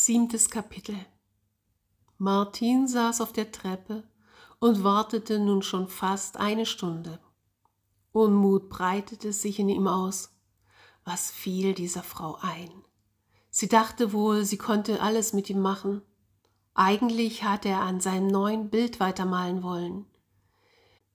Siebtes Kapitel. Martin saß auf der Treppe und wartete nun schon fast eine Stunde. Unmut breitete sich in ihm aus. Was fiel dieser Frau ein? Sie dachte wohl, sie konnte alles mit ihm machen. Eigentlich hatte er an seinem neuen Bild weitermalen wollen.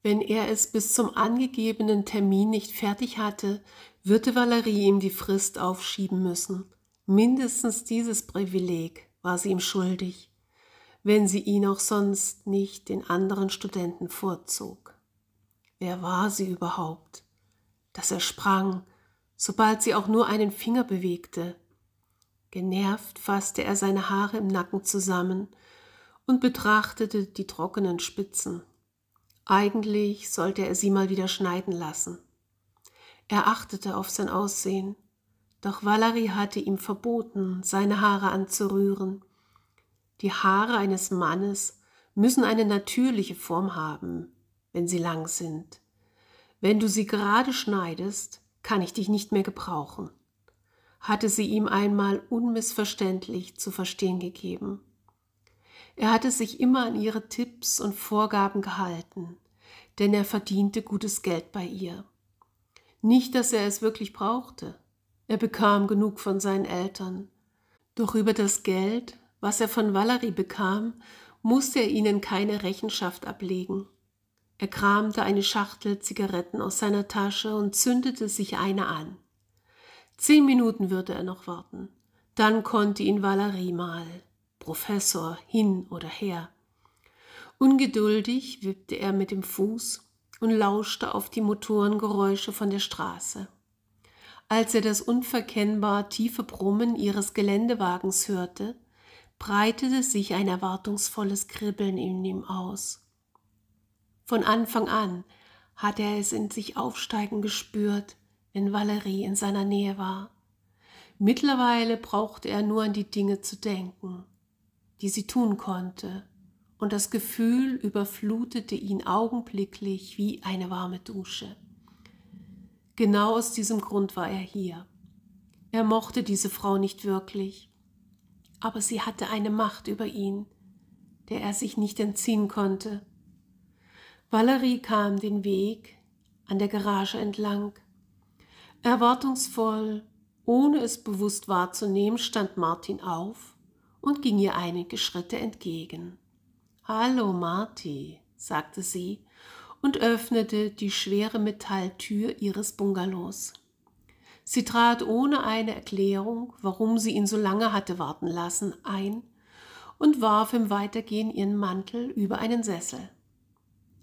Wenn er es bis zum angegebenen Termin nicht fertig hatte, würde Valerie ihm die Frist aufschieben müssen Mindestens dieses Privileg war sie ihm schuldig, wenn sie ihn auch sonst nicht den anderen Studenten vorzog. Wer war sie überhaupt? Dass er sprang, sobald sie auch nur einen Finger bewegte. Genervt fasste er seine Haare im Nacken zusammen und betrachtete die trockenen Spitzen. Eigentlich sollte er sie mal wieder schneiden lassen. Er achtete auf sein Aussehen. Doch Valerie hatte ihm verboten, seine Haare anzurühren. Die Haare eines Mannes müssen eine natürliche Form haben, wenn sie lang sind. Wenn du sie gerade schneidest, kann ich dich nicht mehr gebrauchen, hatte sie ihm einmal unmissverständlich zu verstehen gegeben. Er hatte sich immer an ihre Tipps und Vorgaben gehalten, denn er verdiente gutes Geld bei ihr. Nicht, dass er es wirklich brauchte, er bekam genug von seinen Eltern. Doch über das Geld, was er von Valerie bekam, musste er ihnen keine Rechenschaft ablegen. Er kramte eine Schachtel Zigaretten aus seiner Tasche und zündete sich eine an. Zehn Minuten würde er noch warten. Dann konnte ihn Valerie mal, Professor, hin oder her. Ungeduldig wippte er mit dem Fuß und lauschte auf die Motorengeräusche von der Straße. Als er das unverkennbar tiefe Brummen ihres Geländewagens hörte, breitete sich ein erwartungsvolles Kribbeln in ihm aus. Von Anfang an hatte er es in sich aufsteigen gespürt, wenn Valerie in seiner Nähe war. Mittlerweile brauchte er nur an die Dinge zu denken, die sie tun konnte, und das Gefühl überflutete ihn augenblicklich wie eine warme Dusche. Genau aus diesem Grund war er hier. Er mochte diese Frau nicht wirklich, aber sie hatte eine Macht über ihn, der er sich nicht entziehen konnte. Valerie kam den Weg an der Garage entlang. Erwartungsvoll, ohne es bewusst wahrzunehmen, stand Martin auf und ging ihr einige Schritte entgegen. Hallo, Marti, sagte sie und öffnete die schwere Metalltür ihres Bungalows. Sie trat ohne eine Erklärung, warum sie ihn so lange hatte warten lassen, ein und warf im Weitergehen ihren Mantel über einen Sessel.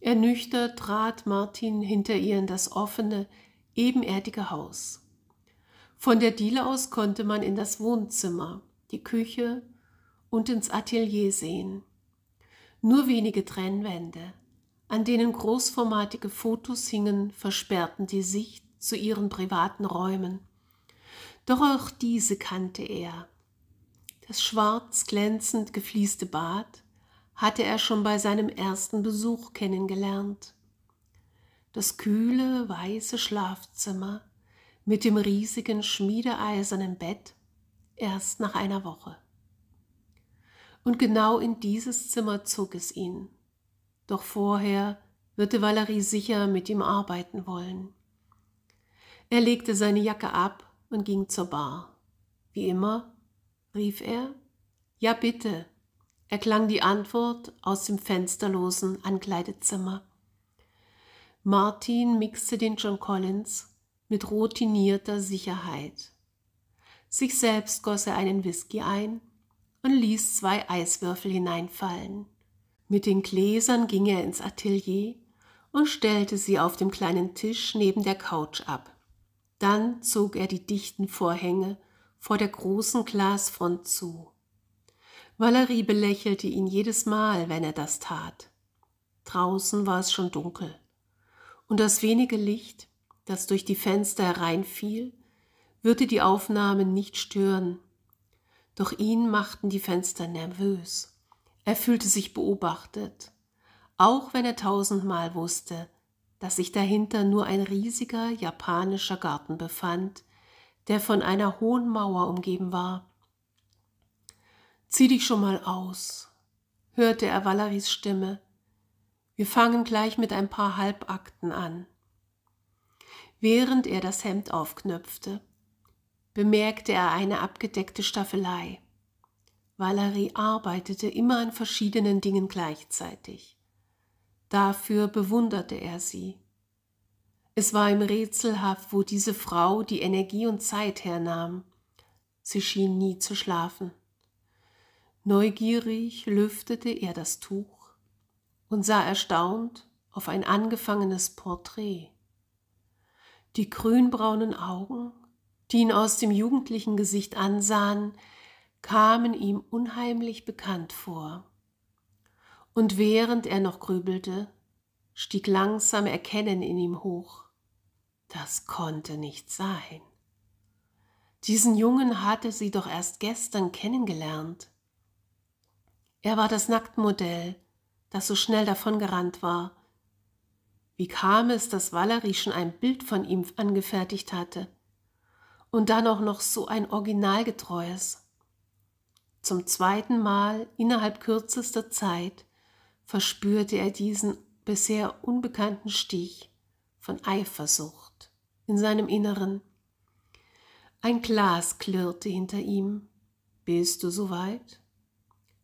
Ernüchtert trat Martin hinter ihr in das offene, ebenerdige Haus. Von der Diele aus konnte man in das Wohnzimmer, die Küche und ins Atelier sehen. Nur wenige Trennwände an denen großformatige Fotos hingen, versperrten die Sicht zu ihren privaten Räumen. Doch auch diese kannte er. Das schwarz glänzend geflieste Bad hatte er schon bei seinem ersten Besuch kennengelernt. Das kühle, weiße Schlafzimmer mit dem riesigen schmiedeeisernen Bett erst nach einer Woche. Und genau in dieses Zimmer zog es ihn. Doch vorher würde Valerie sicher mit ihm arbeiten wollen. Er legte seine Jacke ab und ging zur Bar. Wie immer, rief er. Ja, bitte, erklang die Antwort aus dem fensterlosen Ankleidezimmer. Martin mixte den John Collins mit routinierter Sicherheit. Sich selbst goss er einen Whisky ein und ließ zwei Eiswürfel hineinfallen. Mit den Gläsern ging er ins Atelier und stellte sie auf dem kleinen Tisch neben der Couch ab. Dann zog er die dichten Vorhänge vor der großen Glasfront zu. Valerie belächelte ihn jedes Mal, wenn er das tat. Draußen war es schon dunkel, und das wenige Licht, das durch die Fenster hereinfiel, würde die Aufnahmen nicht stören. Doch ihn machten die Fenster nervös. Er fühlte sich beobachtet, auch wenn er tausendmal wusste, dass sich dahinter nur ein riesiger japanischer Garten befand, der von einer hohen Mauer umgeben war. Zieh dich schon mal aus, hörte er Valeries Stimme. Wir fangen gleich mit ein paar Halbakten an. Während er das Hemd aufknöpfte, bemerkte er eine abgedeckte Staffelei. Valerie arbeitete immer an verschiedenen Dingen gleichzeitig. Dafür bewunderte er sie. Es war ihm rätselhaft, wo diese Frau die Energie und Zeit hernahm. Sie schien nie zu schlafen. Neugierig lüftete er das Tuch und sah erstaunt auf ein angefangenes Porträt. Die grünbraunen Augen, die ihn aus dem jugendlichen Gesicht ansahen, kamen ihm unheimlich bekannt vor. Und während er noch grübelte, stieg langsam Erkennen in ihm hoch. Das konnte nicht sein. Diesen Jungen hatte sie doch erst gestern kennengelernt. Er war das Nacktmodell, das so schnell davongerannt war. Wie kam es, dass Valerie schon ein Bild von ihm angefertigt hatte? Und dann auch noch so ein originalgetreues. Zum zweiten Mal innerhalb kürzester Zeit verspürte er diesen bisher unbekannten Stich von Eifersucht in seinem Inneren. Ein Glas klirrte hinter ihm. Bist du soweit?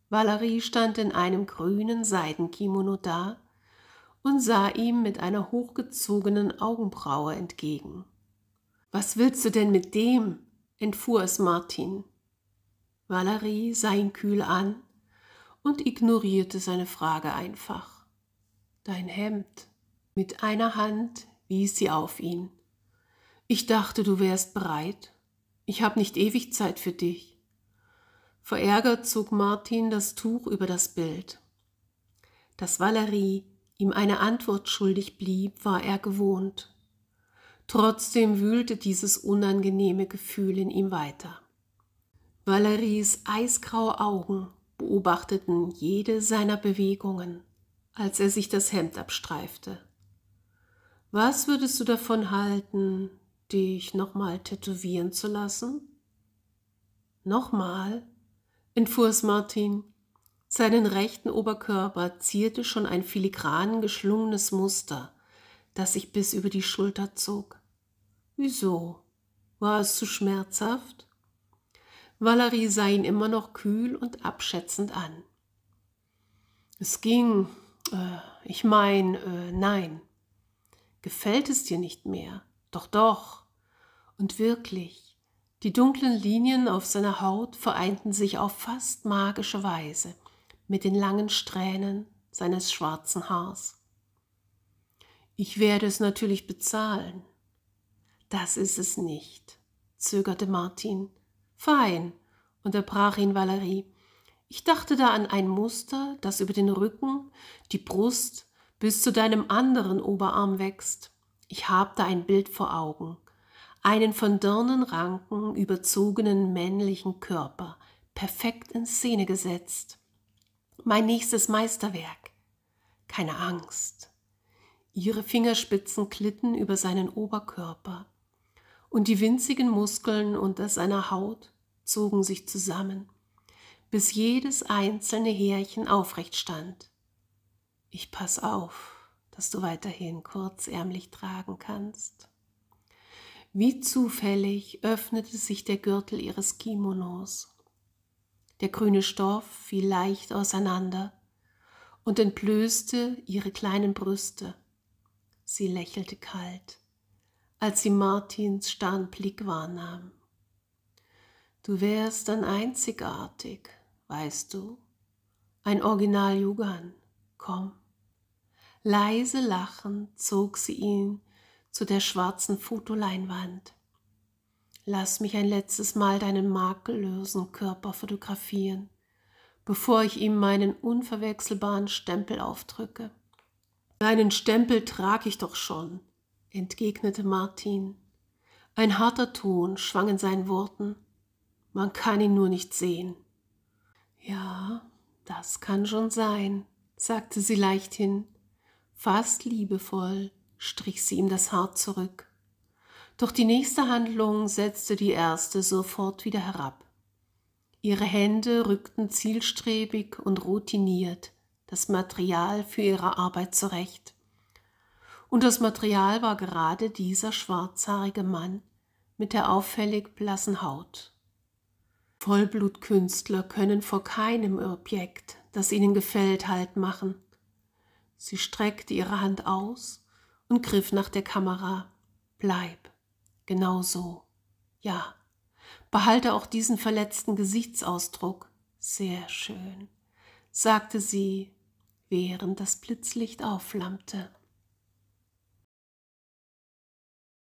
Valerie stand in einem grünen Seidenkimono da und sah ihm mit einer hochgezogenen Augenbraue entgegen. Was willst du denn mit dem? entfuhr es Martin. Valerie sah ihn kühl an und ignorierte seine Frage einfach. Dein Hemd. Mit einer Hand wies sie auf ihn. Ich dachte, du wärst bereit. Ich habe nicht ewig Zeit für dich. Verärgert zog Martin das Tuch über das Bild. Dass Valerie ihm eine Antwort schuldig blieb, war er gewohnt. Trotzdem wühlte dieses unangenehme Gefühl in ihm weiter. Valeries eisgraue Augen beobachteten jede seiner Bewegungen, als er sich das Hemd abstreifte. Was würdest du davon halten, dich nochmal tätowieren zu lassen? Nochmal? entfuhr es Martin. Seinen rechten Oberkörper zierte schon ein filigran geschlungenes Muster, das sich bis über die Schulter zog. Wieso? War es zu schmerzhaft? Valerie sah ihn immer noch kühl und abschätzend an. Es ging, äh, ich mein, äh, nein. Gefällt es dir nicht mehr? Doch, doch. Und wirklich, die dunklen Linien auf seiner Haut vereinten sich auf fast magische Weise mit den langen Strähnen seines schwarzen Haars. Ich werde es natürlich bezahlen. Das ist es nicht, zögerte Martin. Fein, unterbrach ihn Valerie. Ich dachte da an ein Muster, das über den Rücken, die Brust bis zu deinem anderen Oberarm wächst. Ich habe da ein Bild vor Augen. Einen von Dirnenranken überzogenen männlichen Körper, perfekt in Szene gesetzt. Mein nächstes Meisterwerk. Keine Angst. Ihre Fingerspitzen glitten über seinen Oberkörper, und die winzigen Muskeln unter seiner Haut zogen sich zusammen, bis jedes einzelne Härchen aufrecht stand. Ich pass auf, dass du weiterhin kurzärmlich tragen kannst. Wie zufällig öffnete sich der Gürtel ihres Kimonos. Der grüne Stoff fiel leicht auseinander und entblößte ihre kleinen Brüste. Sie lächelte kalt als sie Martins starren Blick wahrnahm. Du wärst dann einzigartig, weißt du, ein Original Jugan, komm. Leise lachend zog sie ihn zu der schwarzen Fotoleinwand. Lass mich ein letztes Mal deinen makellosen Körper fotografieren, bevor ich ihm meinen unverwechselbaren Stempel aufdrücke. Deinen Stempel trage ich doch schon, entgegnete Martin. Ein harter Ton schwang in seinen Worten. Man kann ihn nur nicht sehen. Ja, das kann schon sein, sagte sie leichthin. Fast liebevoll strich sie ihm das Haar zurück. Doch die nächste Handlung setzte die erste sofort wieder herab. Ihre Hände rückten zielstrebig und routiniert das Material für ihre Arbeit zurecht und das Material war gerade dieser schwarzhaarige Mann mit der auffällig blassen Haut. Vollblutkünstler können vor keinem Objekt, das ihnen gefällt, Halt machen. Sie streckte ihre Hand aus und griff nach der Kamera. Bleib. Genau so. Ja. Behalte auch diesen verletzten Gesichtsausdruck. Sehr schön, sagte sie, während das Blitzlicht aufflammte.